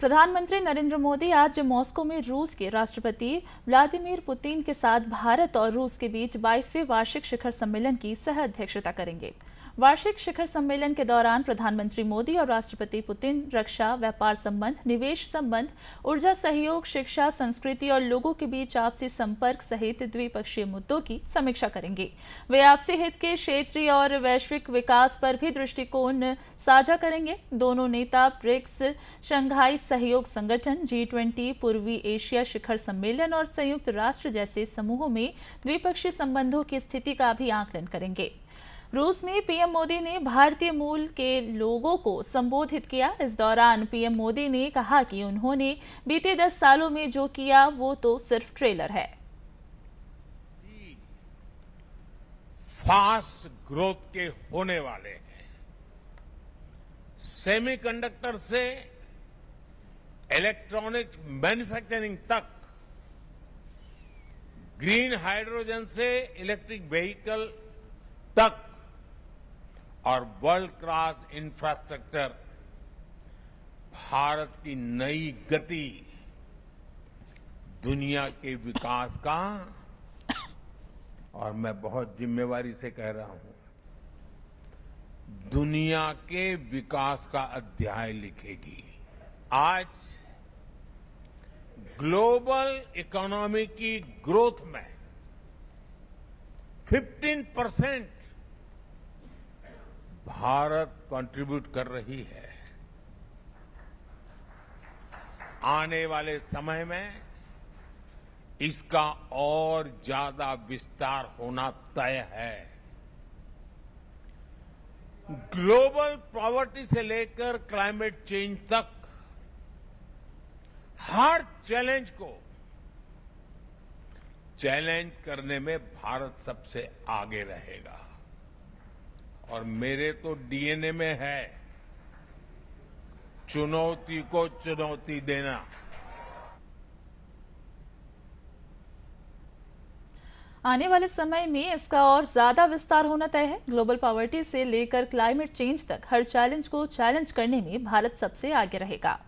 प्रधानमंत्री नरेंद्र मोदी आज मॉस्को में रूस के राष्ट्रपति व्लादिमीर पुतिन के साथ भारत और रूस के बीच 22वें वार्षिक शिखर सम्मेलन की सह अध्यक्षता करेंगे वार्षिक शिखर सम्मेलन के दौरान प्रधानमंत्री मोदी और राष्ट्रपति पुतिन रक्षा व्यापार संबंध निवेश संबंध ऊर्जा सहयोग शिक्षा संस्कृति और लोगों के बीच आपसी संपर्क सहित द्विपक्षीय मुद्दों की समीक्षा करेंगे वे आपसी हित के क्षेत्रीय और वैश्विक विकास पर भी दृष्टिकोण साझा करेंगे दोनों नेता ब्रिक्स शंघाई सहयोग संगठन जी पूर्वी एशिया शिखर सम्मेलन और संयुक्त राष्ट्र जैसे समूहों में द्विपक्षीय संबंधों की स्थिति का भी आकलन करेंगे रूस में पीएम मोदी ने भारतीय मूल के लोगों को संबोधित किया इस दौरान पीएम मोदी ने कहा कि उन्होंने बीते दस सालों में जो किया वो तो सिर्फ ट्रेलर है फास्ट ग्रोथ के होने वाले हैं सेमीकंडक्टर से इलेक्ट्रॉनिक मैन्युफैक्चरिंग तक ग्रीन हाइड्रोजन से इलेक्ट्रिक व्हीकल तक और वर्ल्ड क्लास इंफ्रास्ट्रक्चर भारत की नई गति दुनिया के विकास का और मैं बहुत जिम्मेवारी से कह रहा हूं दुनिया के विकास का अध्याय लिखेगी आज ग्लोबल इकोनॉमी की ग्रोथ में 15 परसेंट भारत कंट्रीब्यूट कर रही है आने वाले समय में इसका और ज्यादा विस्तार होना तय है ग्लोबल पॉवर्टी से लेकर क्लाइमेट चेंज तक हर चैलेंज को चैलेंज करने में भारत सबसे आगे रहेगा और मेरे तो डीएनए में है चुनौती को चुनौती देना आने वाले समय में इसका और ज्यादा विस्तार होना तय है ग्लोबल पॉवर्टी से लेकर क्लाइमेट चेंज तक हर चैलेंज को चैलेंज करने में भारत सबसे आगे रहेगा